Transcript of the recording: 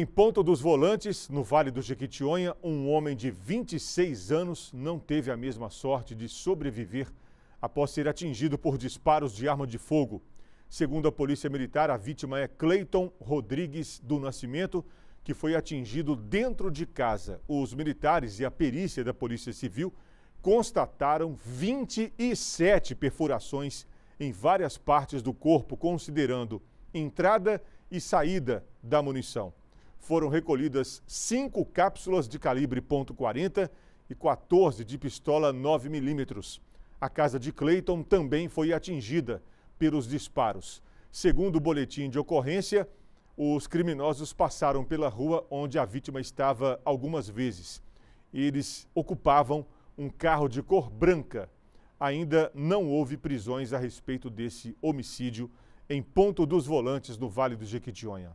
Em Ponto dos Volantes, no Vale do Jequitinhonha, um homem de 26 anos não teve a mesma sorte de sobreviver após ser atingido por disparos de arma de fogo. Segundo a Polícia Militar, a vítima é Cleiton Rodrigues do Nascimento, que foi atingido dentro de casa. Os militares e a perícia da Polícia Civil constataram 27 perfurações em várias partes do corpo, considerando entrada e saída da munição foram recolhidas cinco cápsulas de calibre .40 e 14 de pistola 9mm. A casa de Clayton também foi atingida pelos disparos. Segundo o boletim de ocorrência, os criminosos passaram pela rua onde a vítima estava algumas vezes. Eles ocupavam um carro de cor branca. Ainda não houve prisões a respeito desse homicídio em Ponto dos Volantes, no Vale do Jequitinhonha.